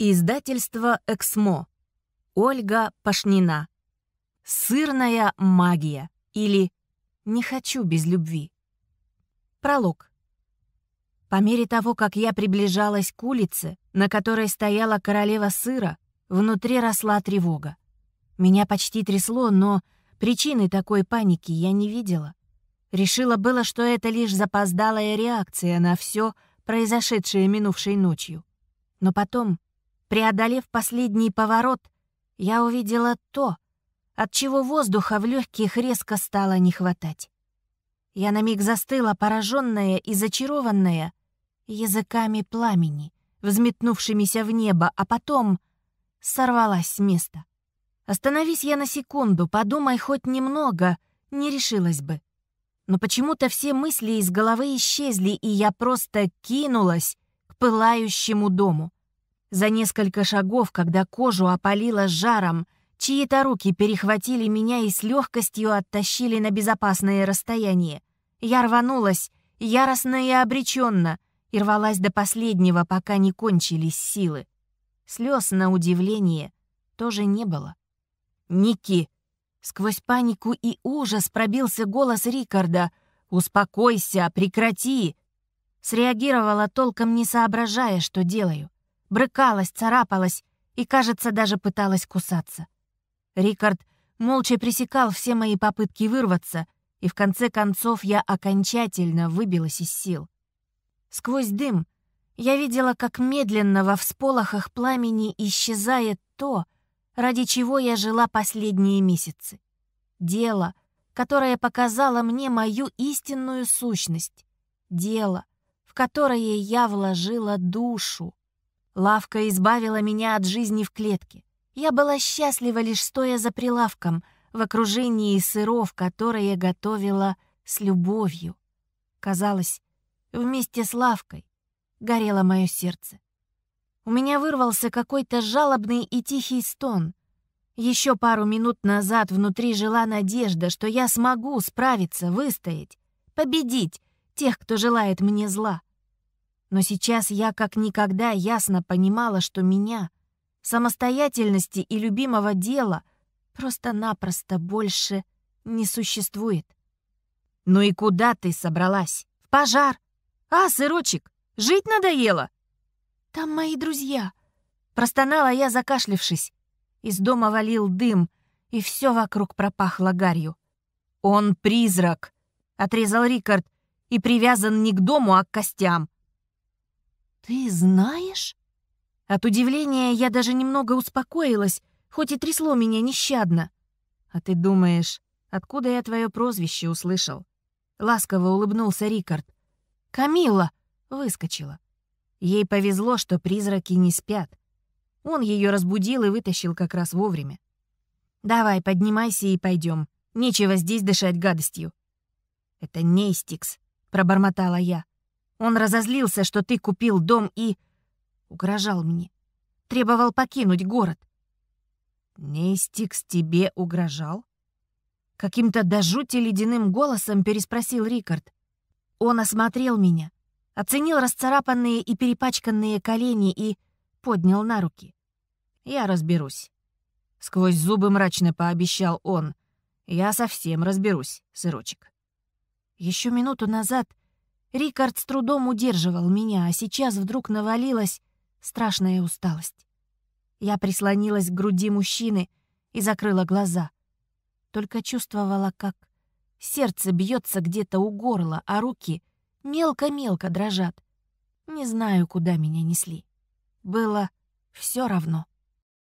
Издательство «Эксмо». Ольга Пашнина. «Сырная магия» или «Не хочу без любви». Пролог. По мере того, как я приближалась к улице, на которой стояла королева сыра, внутри росла тревога. Меня почти трясло, но причины такой паники я не видела. Решила было, что это лишь запоздалая реакция на все произошедшее минувшей ночью. Но потом Преодолев последний поворот, я увидела то, от чего воздуха в легких резко стало не хватать. Я на миг застыла, пораженная и зачарованная, языками пламени, взметнувшимися в небо, а потом сорвалась с места. Остановись я на секунду, подумай хоть немного, не решилась бы. Но почему-то все мысли из головы исчезли, и я просто кинулась к пылающему дому. За несколько шагов, когда кожу опалило жаром, чьи-то руки перехватили меня и с легкостью оттащили на безопасное расстояние. Я рванулась, яростно и обреченно, и рвалась до последнего, пока не кончились силы. Слез, на удивление, тоже не было. «Ники!» Сквозь панику и ужас пробился голос Рикарда. «Успокойся, прекрати!» Среагировала, толком не соображая, что делаю брыкалась, царапалась и, кажется, даже пыталась кусаться. Рикард молча пресекал все мои попытки вырваться, и в конце концов я окончательно выбилась из сил. Сквозь дым я видела, как медленно во всполохах пламени исчезает то, ради чего я жила последние месяцы. Дело, которое показало мне мою истинную сущность. Дело, в которое я вложила душу. Лавка избавила меня от жизни в клетке. Я была счастлива лишь стоя за прилавком, в окружении сыров, которые готовила с любовью. Казалось, вместе с лавкой горело мое сердце. У меня вырвался какой-то жалобный и тихий стон. Еще пару минут назад внутри жила надежда, что я смогу справиться, выстоять, победить тех, кто желает мне зла. Но сейчас я как никогда ясно понимала, что меня, самостоятельности и любимого дела, просто-напросто больше не существует. «Ну и куда ты собралась? В пожар? А, сырочек, жить надоело?» «Там мои друзья», — простонала я, закашлившись. Из дома валил дым, и все вокруг пропахло гарью. «Он призрак», — отрезал Рикард, «и привязан не к дому, а к костям. «Ты знаешь?» От удивления я даже немного успокоилась, хоть и трясло меня нещадно. «А ты думаешь, откуда я твое прозвище услышал?» Ласково улыбнулся Рикард. Камила выскочила. Ей повезло, что призраки не спят. Он ее разбудил и вытащил как раз вовремя. «Давай, поднимайся и пойдем. Нечего здесь дышать гадостью». «Это не Стикс. пробормотала я. Он разозлился, что ты купил дом и... Угрожал мне. Требовал покинуть город. Нейстикс тебе угрожал? Каким-то до жути ледяным голосом переспросил Рикард. Он осмотрел меня, оценил расцарапанные и перепачканные колени и поднял на руки. «Я разберусь». Сквозь зубы мрачно пообещал он. «Я совсем разберусь, сырочек». Еще минуту назад Рикард с трудом удерживал меня, а сейчас вдруг навалилась страшная усталость. Я прислонилась к груди мужчины и закрыла глаза. Только чувствовала, как сердце бьется где-то у горла, а руки мелко-мелко дрожат. Не знаю, куда меня несли. Было все равно.